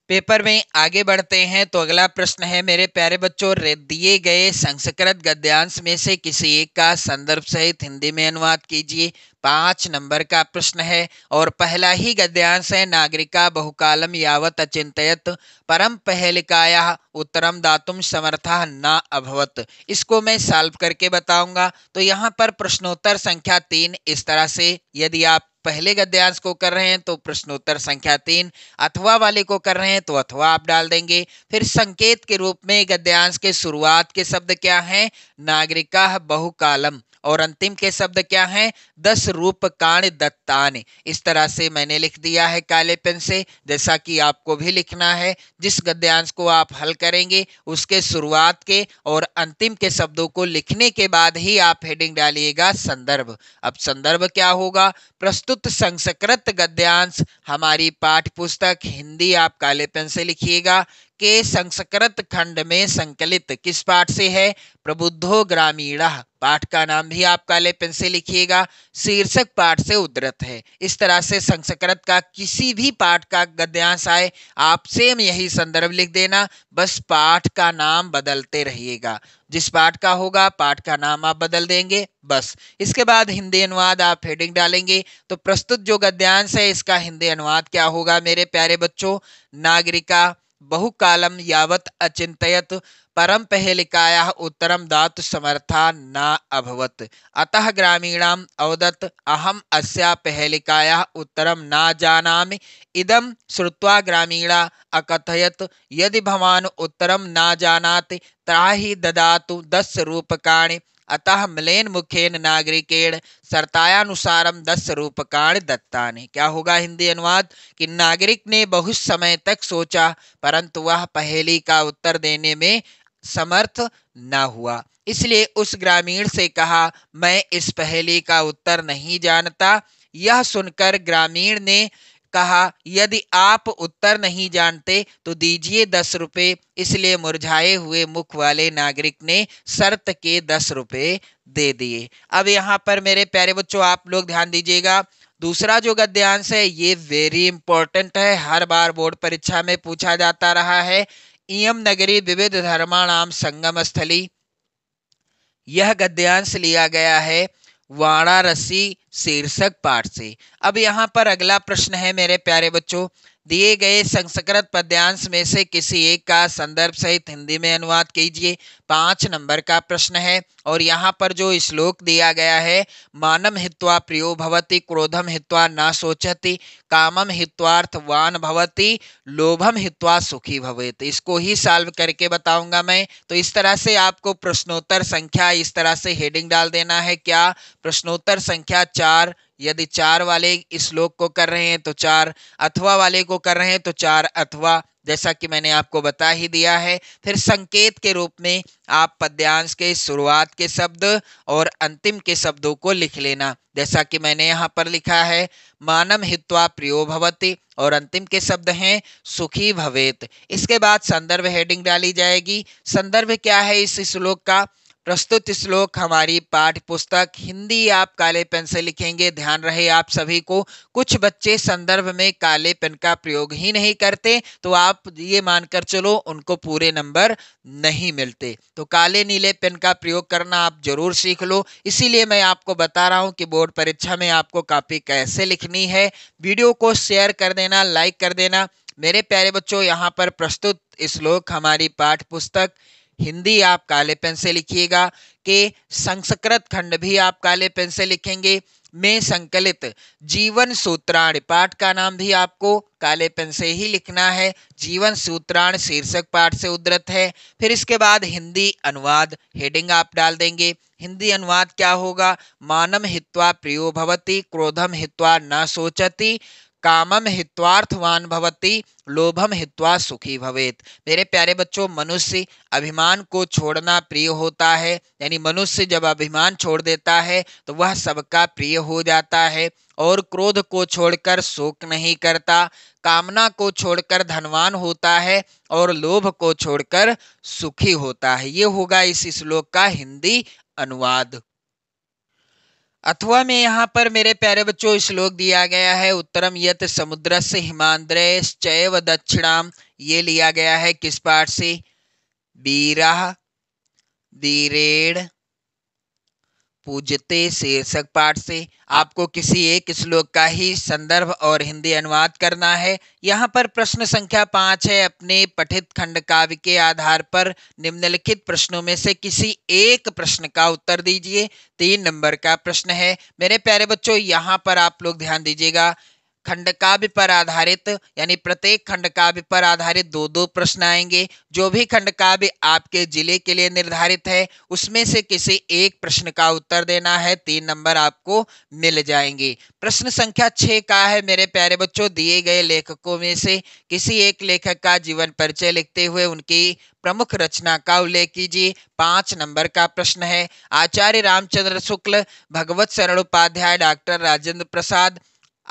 पेपर में आगे बढ़ते हैं तो अगला प्रश्न है मेरे प्यारे बच्चों दिए गए संस्कृत गद्यांश में से किसी एक का संदर्भ सहित हिंदी में अनुवाद कीजिए पांच नंबर का प्रश्न है और पहला ही गद्यांश है नागरिका बहुकालम यावत अचिंतयत परम पहलिकाया उत्तरम दातुम समर्था ना अभवत इसको मैं सॉल्व करके बताऊंगा तो यहाँ पर प्रश्नोत्तर संख्या तीन इस तरह से यदि आप पहले गद्यांश को कर रहे हैं तो प्रश्नोत्तर संख्या तीन अथवा वाले को कर रहे हैं तो अथवा आप डाल देंगे फिर संकेत के रूप में गद्यांश के शुरुआत के शब्द क्या हैं नागरिका बहुकालम और अंतिम के शब्द क्या हैं दस रूप काण दत्तान इस तरह से मैंने लिख दिया है काले पेन से जैसा कि आपको भी लिखना है जिस गद्यांश को आप हल करेंगे उसके शुरुआत के और अंतिम के शब्दों को लिखने के बाद ही आप हेडिंग डालिएगा संदर्भ अब संदर्भ क्या होगा प्रस्तुत संस्कृत गद्यांश हमारी पाठ्य पुस्तक हिंदी आप काले पेन से लिखिएगा के संस्कृत खंड में संकलित किस पाठ से है प्रबुद्धो ग्रामीण पाठ का नाम भी आप काले पेन से लिखिएगा शीर्षक पाठ से उद्धृत है इस तरह से संस्कृत का किसी भी पाठ का गद्यांश आए आप सेम यही संदर्भ लिख देना बस पाठ का नाम बदलते रहिएगा जिस पाठ का होगा पाठ का नाम आप बदल देंगे बस इसके बाद हिंदी अनुवाद आप हेडिंग डालेंगे तो प्रस्तुत जो गद्यांश है इसका हिंदी अनुवाद क्या होगा मेरे प्यारे बच्चों नागरिका बहुकालं यावत अचिन्तयत् परम पहलिकाया उत्तर दात समर्था न अभवत अतः ग्रामीण अवदत अहम अस्या पहलिकाया उत्तरं न जानामि इदम श्रुत्वा ग्रामीणा अकथयत यदि भाव उत्तर न जानाति तर्हि ददातु दस रूपकाणि अतः मिलेन मुखेन नागरिकेण सरतायानुसारम दस रूपकाण दत्ता ने क्या होगा हिंदी अनुवाद कि नागरिक ने बहुत समय तक सोचा परंतु वह पहेली का उत्तर देने में समर्थ न हुआ इसलिए उस ग्रामीण से कहा मैं इस पहेली का उत्तर नहीं जानता यह सुनकर ग्रामीण ने कहा यदि आप उत्तर नहीं जानते तो दीजिए दस रुपये इसलिए मुरझाए हुए मुख वाले नागरिक ने शर्त के दस रुपये दे दिए अब यहाँ पर मेरे प्यारे बच्चों आप लोग ध्यान दीजिएगा दूसरा जो गद्यांश है ये वेरी इंपॉर्टेंट है हर बार बोर्ड परीक्षा में पूछा जाता रहा है इम नगरी विविध धर्माणाम संगम स्थली यह गद्यांश लिया गया है वाराणसी शीर्षक पाठ से अब यहाँ पर अगला प्रश्न है मेरे प्यारे बच्चों दिए गए संस्कृत पद्यांश में से किसी एक का संदर्भ सहित हिंदी में अनुवाद कीजिए पाँच नंबर का प्रश्न है और यहाँ पर जो श्लोक दिया गया है मानम हित्वा प्रियो भवति क्रोधम हित्वा न सोचती कामम हित्वार्थवान भवति लोभम हित्वा सुखी भवेत इसको ही सॉल्व करके बताऊंगा मैं तो इस तरह से आपको प्रश्नोत्तर संख्या इस तरह से हेडिंग डाल देना है क्या प्रश्नोत्तर संख्या चार यदि चार वाले इस श्लोक को कर रहे हैं तो चार अथवा वाले को कर रहे हैं तो चार अथवा जैसा कि मैंने आपको बता ही दिया है फिर संकेत के रूप में आप पद्यांश के शुरुआत के शब्द और अंतिम के शब्दों को लिख लेना जैसा कि मैंने यहाँ पर लिखा है मानम हित्वा प्रियो भवती और अंतिम के शब्द हैं सुखी भवेत इसके बाद संदर्भ हेडिंग डाली जाएगी संदर्भ क्या है इस श्लोक का प्रस्तुत श्लोक हमारी पाठ पुस्तक हिंदी आप काले पेन से लिखेंगे ध्यान रहे आप सभी को कुछ बच्चे संदर्भ में काले पेन का प्रयोग ही नहीं करते तो आप ये मानकर चलो उनको पूरे नंबर नहीं मिलते तो काले नीले पेन का प्रयोग करना आप जरूर सीख लो इसीलिए मैं आपको बता रहा हूँ कि बोर्ड परीक्षा में आपको कापी कैसे लिखनी है वीडियो को शेयर कर देना लाइक कर देना मेरे प्यारे बच्चों यहाँ पर प्रस्तुत श्लोक हमारी पाठ पुस्तक हिंदी आप काले पेन से लिखिएगा के संस्कृत खंड भी आप काले पेन से लिखेंगे में संकलित जीवन सूत्राण पाठ का नाम भी आपको काले पेन से ही लिखना है जीवन सूत्राण शीर्षक पाठ से उद्धृत है फिर इसके बाद हिंदी अनुवाद हेडिंग आप डाल देंगे हिंदी अनुवाद क्या होगा मानम हित्वा प्रियो भवती क्रोधम हित्वा न सोचती कामम हित्वार्थवान भवती लोभम हित्वा सुखी भवेत मेरे प्यारे बच्चों मनुष्य अभिमान को छोड़ना प्रिय होता है यानी मनुष्य जब अभिमान छोड़ देता है तो वह सबका प्रिय हो जाता है और क्रोध को छोड़कर शोक नहीं करता कामना को छोड़कर धनवान होता है और लोभ को छोड़कर सुखी होता है ये होगा इस श्लोक का हिंदी अनुवाद अथवा में यहाँ पर मेरे प्यारे बच्चों श्लोक दिया गया है उत्तरम यत समुद्र से हिमांद्रय चैव दक्षिणाम ये लिया गया है किस पाठ से बीरा दीरेड़ पूजते शीर्षक पाठ से आपको किसी एक श्लोक का ही संदर्भ और हिंदी अनुवाद करना है यहाँ पर प्रश्न संख्या पाँच है अपने पठित खंड काव्य के आधार पर निम्नलिखित प्रश्नों में से किसी एक प्रश्न का उत्तर दीजिए तीन नंबर का प्रश्न है मेरे प्यारे बच्चों यहाँ पर आप लोग ध्यान दीजिएगा खंडकाव्य पर आधारित यानी प्रत्येक खंडकाव्य पर आधारित दो दो प्रश्न आएंगे जो भी खंडकाव्य आपके जिले के लिए निर्धारित है उसमें से किसी एक प्रश्न का उत्तर देना है तीन नंबर आपको मिल जाएंगे प्रश्न संख्या छः का है मेरे प्यारे बच्चों दिए गए लेखकों में से किसी एक लेखक का जीवन परिचय लिखते हुए उनकी प्रमुख रचना का उल्लेख कीजिए पाँच नंबर का प्रश्न है आचार्य रामचंद्र शुक्ल भगवत शरण उपाध्याय डॉक्टर राजेंद्र प्रसाद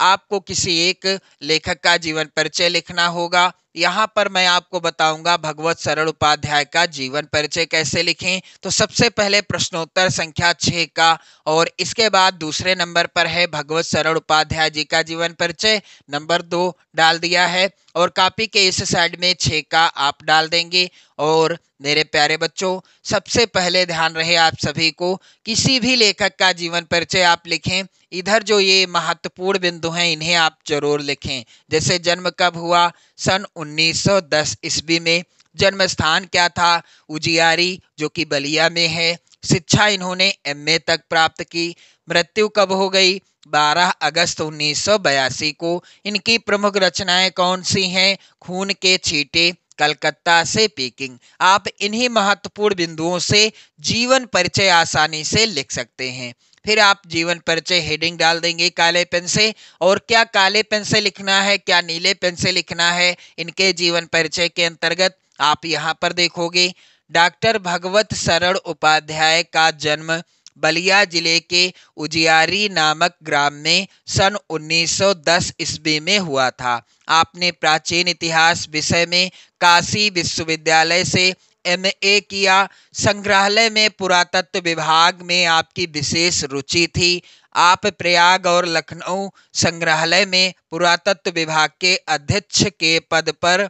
आपको किसी एक लेखक का जीवन परिचय लिखना होगा यहाँ पर मैं आपको बताऊंगा भगवत सरल उपाध्याय का जीवन परिचय कैसे लिखें तो सबसे पहले प्रश्नोत्तर संख्या छः का और इसके बाद दूसरे नंबर पर है भगवत सरल उपाध्याय जी का जीवन परिचय नंबर दो डाल दिया है और कापी के इस साइड में छः का आप डाल देंगे और मेरे प्यारे बच्चों सबसे पहले ध्यान रहे आप सभी को किसी भी लेखक का जीवन परिचय आप लिखें इधर जो ये महत्वपूर्ण बिंदु हैं इन्हें आप जरूर लिखें जैसे जन्म कब हुआ सन 1910 ईस्वी में जन्म स्थान क्या था उजियारी जो कि बलिया में है शिक्षा इन्होंने एमए तक प्राप्त की मृत्यु कब हो गई 12 अगस्त 1982 को इनकी प्रमुख रचनाएं कौन सी हैं खून के छीटे कलकत्ता से पीकिंग आप इन्हीं महत्वपूर्ण बिंदुओं से जीवन परिचय आसानी से लिख सकते हैं फिर आप जीवन परिचय हेडिंग डाल देंगे काले पेन से और क्या काले पेन से लिखना है क्या नीले पेन से लिखना है इनके जीवन परिचय के अंतर्गत आप यहाँ पर देखोगे डॉक्टर भगवत शरण उपाध्याय का जन्म बलिया जिले के उजियारी नामक ग्राम में सन 1910 ईस्वी में हुआ था आपने प्राचीन इतिहास विषय में काशी विश्वविद्यालय से एमए किया संग्रहालय में पुरातत्व विभाग में आपकी विशेष रुचि थी आप प्रयाग और लखनऊ संग्रहालय में पुरातत्व विभाग के अध्यक्ष के पद पर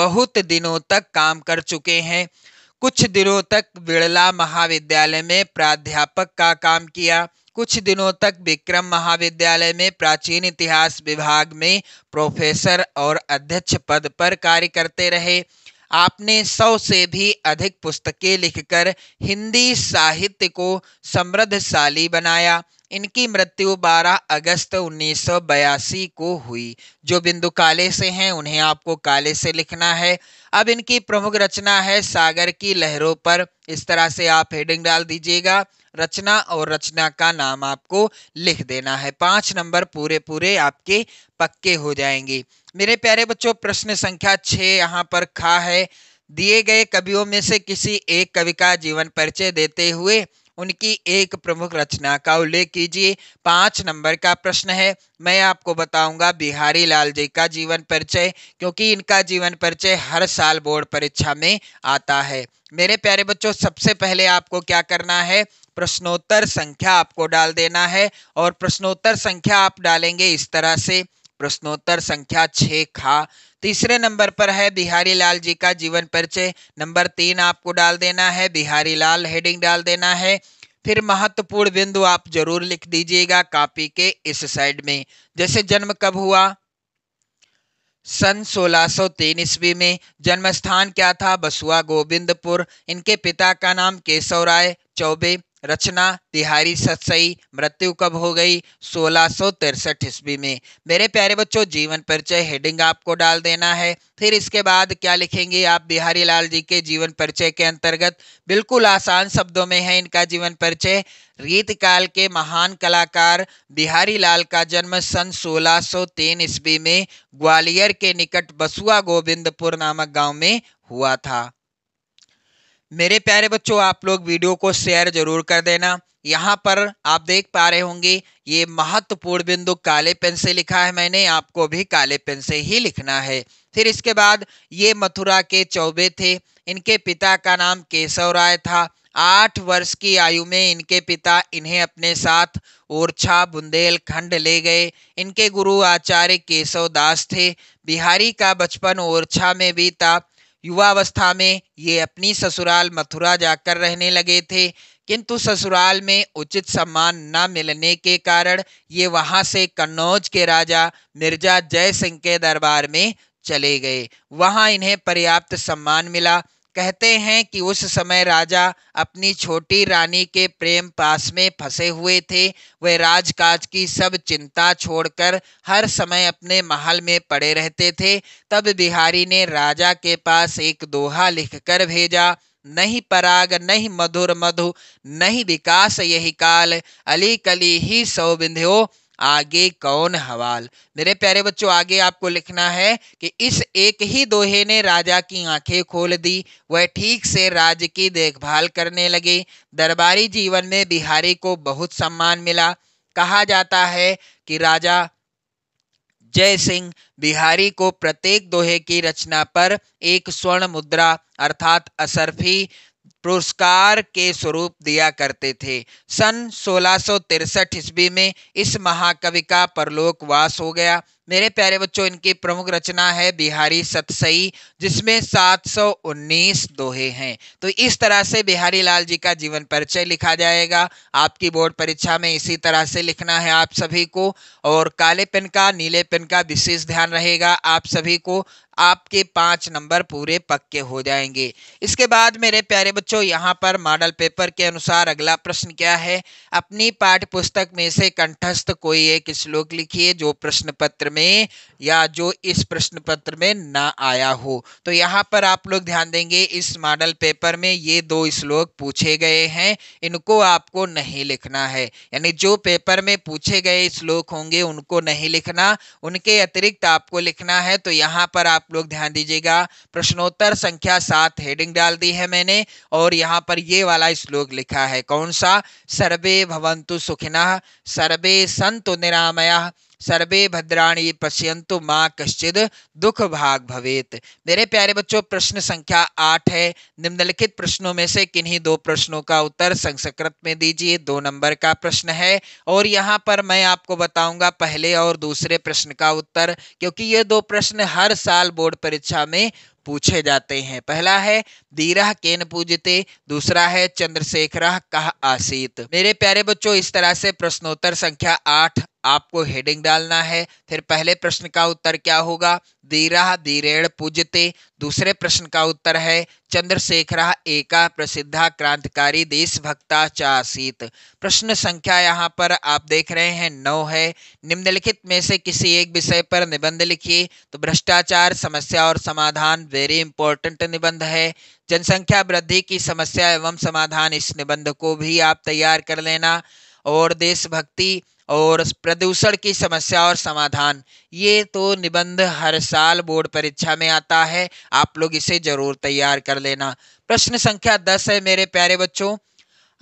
बहुत दिनों तक काम कर चुके हैं कुछ दिनों तक बिड़ला महाविद्यालय में प्राध्यापक का काम किया कुछ दिनों तक विक्रम महाविद्यालय में प्राचीन इतिहास विभाग में प्रोफेसर और अध्यक्ष पद पर कार्य करते रहे आपने सौ से भी अधिक पुस्तकें लिखकर हिंदी साहित्य को समृद्धशाली बनाया इनकी मृत्यु 12 अगस्त 1982 को हुई जो बिंदु काले से हैं उन्हें आपको काले से लिखना है अब इनकी प्रमुख रचना है सागर की लहरों पर इस तरह से आप हेडिंग डाल दीजिएगा रचना और रचना का नाम आपको लिख देना है पाँच नंबर पूरे पूरे आपके पक्के हो जाएंगे मेरे प्यारे बच्चों प्रश्न संख्या छः यहाँ पर खा है दिए गए कवियों में से किसी एक कवि का जीवन परिचय देते हुए उनकी एक प्रमुख रचना का उल्लेख कीजिए पाँच नंबर का प्रश्न है मैं आपको बताऊंगा बिहारी लाल जी का जीवन परिचय क्योंकि इनका जीवन परिचय हर साल बोर्ड परीक्षा में आता है मेरे प्यारे बच्चों सबसे पहले आपको क्या करना है प्रश्नोत्तर संख्या आपको डाल देना है और प्रश्नोत्तर संख्या आप डालेंगे इस तरह से प्रश्नोत्तर संख्या छः खा तीसरे नंबर पर है बिहारी लाल जी का जीवन परिचय नंबर तीन आपको डाल देना है बिहारी लाल हेडिंग डाल देना है फिर महत्वपूर्ण बिंदु आप जरूर लिख दीजिएगा कापी के इस साइड में जैसे जन्म कब हुआ सन 1603 ईस्वी में जन्म स्थान क्या था बसुआ गोविंदपुर इनके पिता का नाम केशव राय चौबे रचना तिहारी सत्सई मृत्यु कब हो गई सोलह सौ तिरसठ ईस्वी में मेरे प्यारे बच्चों जीवन परिचय हेडिंग आपको डाल देना है फिर इसके बाद क्या लिखेंगे आप बिहारी लाल जी के जीवन परिचय के अंतर्गत बिल्कुल आसान शब्दों में है इनका जीवन परिचय रीत काल के महान कलाकार बिहारी लाल का जन्म सन 1603 ईस्वी में ग्वालियर के निकट बसुआ गोविंदपुर नामक गाँव में हुआ था मेरे प्यारे बच्चों आप लोग वीडियो को शेयर जरूर कर देना यहाँ पर आप देख पा रहे होंगे ये महत्वपूर्ण बिंदु काले पेन से लिखा है मैंने आपको भी काले पेन से ही लिखना है फिर इसके बाद ये मथुरा के चौबे थे इनके पिता का नाम केशव राय था आठ वर्ष की आयु में इनके पिता इन्हें अपने साथ ओरछा बुंदेलखंड ले गए इनके गुरु आचार्य केशव दास थे बिहारी का बचपन ओरछा में बीता युवावस्था में ये अपनी ससुराल मथुरा जाकर रहने लगे थे किंतु ससुराल में उचित सम्मान न मिलने के कारण ये वहाँ से कन्नौज के राजा मिर्जा जय सिंह के दरबार में चले गए वहाँ इन्हें पर्याप्त सम्मान मिला कहते हैं कि उस समय राजा अपनी छोटी रानी के प्रेम पास में फंसे हुए थे वे राजकाज की सब चिंता छोड़कर हर समय अपने महल में पड़े रहते थे तब बिहारी ने राजा के पास एक दोहा लिखकर भेजा नहीं पराग नहीं मधुर मधु नहीं विकास यही काल अली कली ही सौ बिंध्यो आगे कौन हवाल मेरे प्यारे बच्चों आगे आपको लिखना है कि इस एक ही दोहे ने राजा की आंखें खोल दी वह ठीक से राज्य की देखभाल करने लगे दरबारी जीवन में बिहारी को बहुत सम्मान मिला कहा जाता है कि राजा जय सिंह बिहारी को प्रत्येक दोहे की रचना पर एक स्वर्ण मुद्रा अर्थात असरफी पुरस्कार के स्वरूप दिया करते थे सन सोलह ईस्वी में इस महाकवि का परलोकवास हो गया मेरे प्यारे बच्चों इनकी प्रमुख रचना है बिहारी सतसई जिसमें 719 दोहे हैं तो इस तरह से बिहारी लाल जी का जीवन परिचय लिखा जाएगा आपकी बोर्ड परीक्षा में इसी तरह से लिखना है आप सभी को और काले पेन का नीले पेन का विशेष ध्यान रहेगा आप सभी को आपके पाँच नंबर पूरे पक्के हो जाएंगे इसके बाद मेरे प्यारे बच्चों यहाँ पर मॉडल पेपर के अनुसार अगला प्रश्न क्या है अपनी पाठ्य पुस्तक में से कंठस्थ कोई एक श्लोक लिखिए जो प्रश्न पत्र में में या जो इस प्रश्न पत्र में ना आया हो तो यहाँ पर आप लोग ध्यान देंगे इस मॉडल पेपर में ये दो श्लोक पूछे गए हैं इनको आपको नहीं लिखना है यानी जो पेपर में पूछे गए श्लोक होंगे उनको नहीं लिखना उनके अतिरिक्त आपको लिखना है तो यहाँ पर आप लोग ध्यान दीजिएगा प्रश्नोत्तर संख्या सात हेडिंग डाल दी है मैंने और यहाँ पर ये वाला श्लोक लिखा है कौन सा सर्वे भवंतु सुखिना सर्वे संतु निरामया सर्वे भद्राणी पश्यंतु माँ कश्चिद दुख भाग भवेत मेरे प्यारे बच्चों प्रश्न संख्या आठ है निम्नलिखित प्रश्नों में से किन्हीं दो प्रश्नों का उत्तर संस्कृत में दीजिए दो नंबर का प्रश्न है और यहाँ पर मैं आपको बताऊंगा पहले और दूसरे प्रश्न का उत्तर क्योंकि ये दो प्रश्न हर साल बोर्ड परीक्षा में पूछे जाते हैं पहला है दीरा केन पूजते दूसरा है चंद्रशेखर कह आसीत मेरे प्यारे बच्चों इस तरह से प्रश्नोत्तर संख्या आठ आपको हेडिंग डालना है फिर पहले प्रश्न का उत्तर क्या होगा दीरा दीरेण पूजते दूसरे प्रश्न का उत्तर है चंद्रशेखर एका प्रसिद्धा क्रांतिकारी देशभक्ता चासीत प्रश्न संख्या यहाँ पर आप देख रहे हैं नौ है निम्नलिखित में से किसी एक विषय पर निबंध लिखिए तो भ्रष्टाचार समस्या और समाधान वेरी इंपॉर्टेंट निबंध है जनसंख्या वृद्धि की समस्या एवं समाधान इस निबंध को भी आप तैयार कर लेना और देशभक्ति और प्रदूषण की समस्या और समाधान ये तो निबंध हर साल बोर्ड परीक्षा में आता है आप लोग इसे जरूर तैयार कर लेना प्रश्न संख्या दस है मेरे प्यारे बच्चों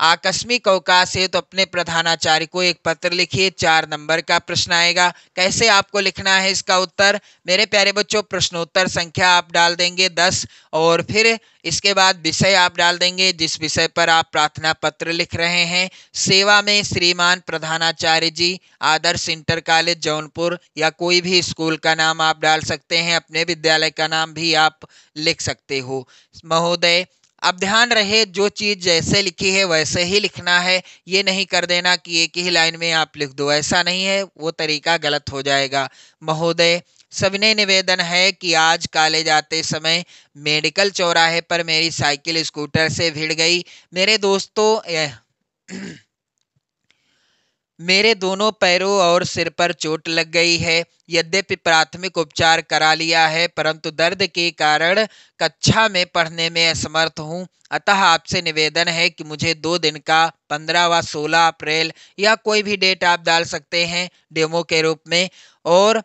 आकस्मिक अवकाश है तो अपने प्रधानाचार्य को एक पत्र लिखिए चार नंबर का प्रश्न आएगा कैसे आपको लिखना है इसका उत्तर मेरे प्यारे बच्चों प्रश्नोत्तर संख्या आप डाल देंगे दस और फिर इसके बाद विषय आप डाल देंगे जिस विषय पर आप प्रार्थना पत्र लिख रहे हैं सेवा में श्रीमान प्रधानाचार्य जी आदर्श इंटर कॉलेज जौनपुर या कोई भी स्कूल का नाम आप डाल सकते हैं अपने विद्यालय का नाम भी आप लिख सकते हो महोदय अब ध्यान रहे जो चीज़ जैसे लिखी है वैसे ही लिखना है ये नहीं कर देना कि एक ही लाइन में आप लिख दो ऐसा नहीं है वो तरीका गलत हो जाएगा महोदय सबने निवेदन है कि आज कॉलेज आते समय मेडिकल चौराहे पर मेरी साइकिल स्कूटर से भिड़ गई मेरे दोस्तों मेरे दोनों पैरों और सिर पर चोट लग गई है यद्यपि प्राथमिक उपचार करा लिया है परंतु दर्द के कारण कक्षा में पढ़ने में असमर्थ हूँ अतः आपसे निवेदन है कि मुझे दो दिन का पंद्रह व सोलह अप्रैल या कोई भी डेट आप डाल सकते हैं डेमो के रूप में और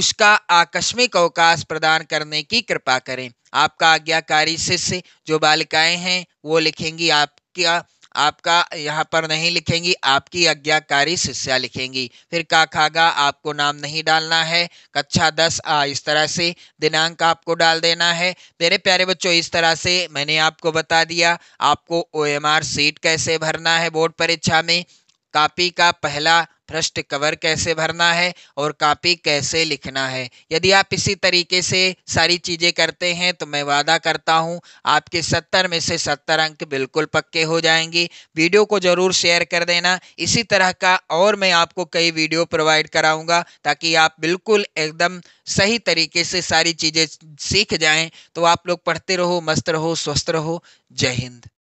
उसका आकस्मिक अवकाश प्रदान करने की कृपा करें आपका आज्ञाकारी शिष्य जो बालिकाएं हैं वो लिखेंगी आपका आपका यहाँ पर नहीं लिखेंगी आपकी आज्ञाकारी शिष्या लिखेंगी फिर का खागा आपको नाम नहीं डालना है कक्षा दस आ इस तरह से दिनांक आपको डाल देना है मेरे प्यारे बच्चों इस तरह से मैंने आपको बता दिया आपको ओ एम आर सीट कैसे भरना है बोर्ड परीक्षा में कापी का पहला पृष्ठ कवर कैसे भरना है और कापी कैसे लिखना है यदि आप इसी तरीके से सारी चीज़ें करते हैं तो मैं वादा करता हूं आपके सत्तर में से सत्तर अंक बिल्कुल पक्के हो जाएंगे वीडियो को ज़रूर शेयर कर देना इसी तरह का और मैं आपको कई वीडियो प्रोवाइड कराऊंगा ताकि आप बिल्कुल एकदम सही तरीके से सारी चीज़ें सीख जाएं तो आप लोग पढ़ते रहो मस्त रहो स्वस्थ रहो जय हिंद